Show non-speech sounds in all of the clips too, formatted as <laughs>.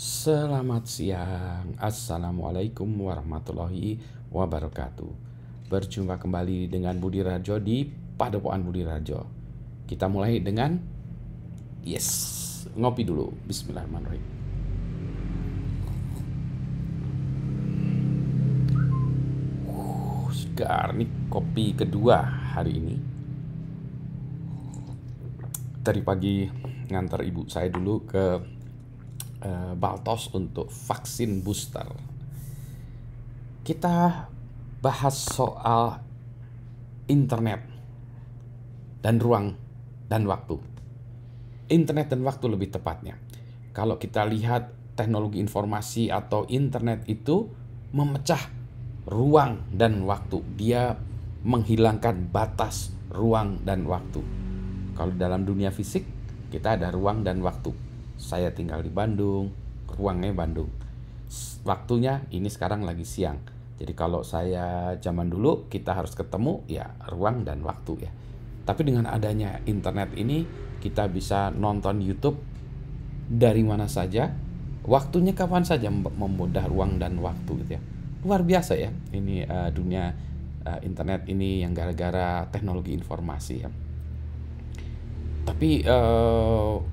Selamat siang, Assalamualaikum warahmatullahi wabarakatuh Berjumpa kembali dengan Budi Rajo di Padepokan Budi Rajo Kita mulai dengan Yes, ngopi dulu Bismillahirrahmanirrahim Segar nih kopi kedua hari ini Tadi pagi ngantar ibu saya dulu ke Eh, Baltos untuk vaksin booster. Kita bahas soal internet dan ruang dan waktu. Internet dan waktu lebih tepatnya. Kalau kita lihat teknologi informasi atau internet itu memecah ruang dan waktu. Dia menghilangkan batas ruang dan waktu. Kalau dalam dunia fisik, kita ada ruang dan waktu saya tinggal di Bandung, ruangnya Bandung. Waktunya ini sekarang lagi siang. Jadi kalau saya zaman dulu kita harus ketemu ya ruang dan waktu ya. Tapi dengan adanya internet ini kita bisa nonton YouTube dari mana saja, waktunya kapan saja memudah ruang dan waktu gitu ya. Luar biasa ya ini uh, dunia uh, internet ini yang gara-gara teknologi informasi ya. Tapi uh,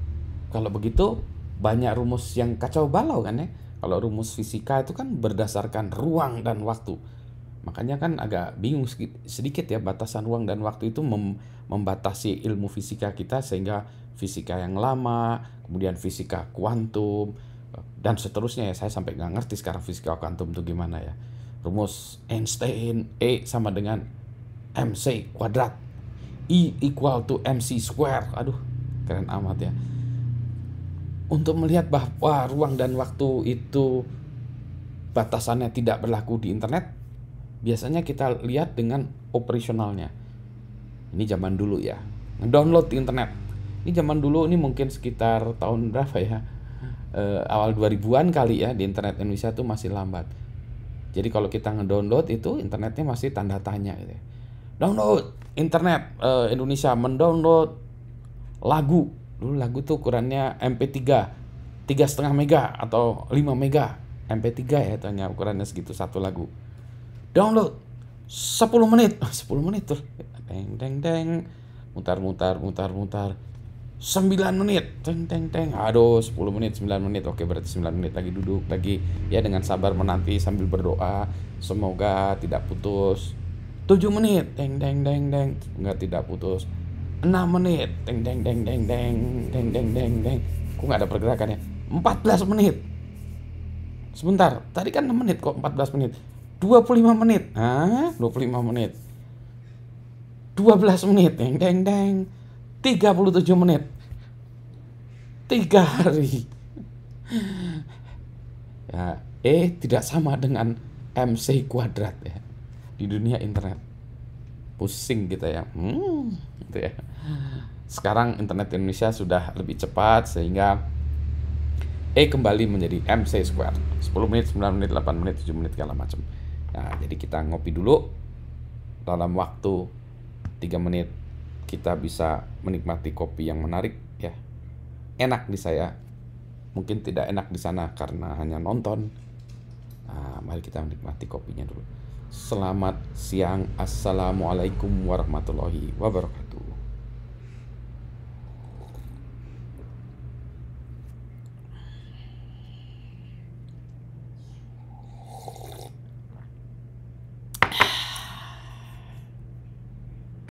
kalau begitu banyak rumus yang kacau balau kan ya. Kalau rumus fisika itu kan berdasarkan ruang dan waktu. Makanya kan agak bingung sedikit ya batasan ruang dan waktu itu mem membatasi ilmu fisika kita sehingga fisika yang lama, kemudian fisika kuantum eh, dan seterusnya ya. Saya sampai nggak ngerti sekarang fisika kuantum itu gimana ya. Rumus Einstein E sama dengan MC kuadrat. I equal to MC square. Aduh, keren amat ya untuk melihat bahwa ruang dan waktu itu batasannya tidak berlaku di internet, biasanya kita lihat dengan operasionalnya. Ini zaman dulu ya, download di internet. Ini zaman dulu ini mungkin sekitar tahun berapa ya? E, awal 2000-an kali ya di internet Indonesia itu masih lambat. Jadi kalau kita ngedownload itu internetnya masih tanda tanya gitu ya. Download internet e, Indonesia mendownload lagu dulu lagu tuh ukurannya MP3 tiga setengah mega atau 5 mega MP3 ya tanya ukurannya segitu satu lagu download 10 menit <laughs> sepuluh 10 menit tuh deng deng deng mutar mutar mutar mutar 9 menit teng teng teng aduh 10 menit 9 menit oke berarti 9 menit lagi duduk lagi ya dengan sabar menanti sambil berdoa semoga tidak putus 7 menit deng deng deng deng enggak tidak putus 6 menit deng deng deng deng deng deng deng deng deng aku nggak ada pergerakan ya 14 menit sebentar tadi kan 6 menit kok 14 menit 25 menit ah 25 menit 12 menit deng deng deng 37 menit 3 hari ya eh tidak sama dengan MC kuadrat ya di dunia internet pusing gitu ya hmm, gitu ya sekarang internet Indonesia sudah lebih cepat sehingga E kembali menjadi MC square 10 menit 9 menit 8 menit 7 menit segala macam nah jadi kita ngopi dulu dalam waktu 3 menit kita bisa menikmati kopi yang menarik ya enak di saya mungkin tidak enak di sana karena hanya nonton nah, mari kita menikmati kopinya dulu Selamat siang. Assalamualaikum warahmatullahi wabarakatuh.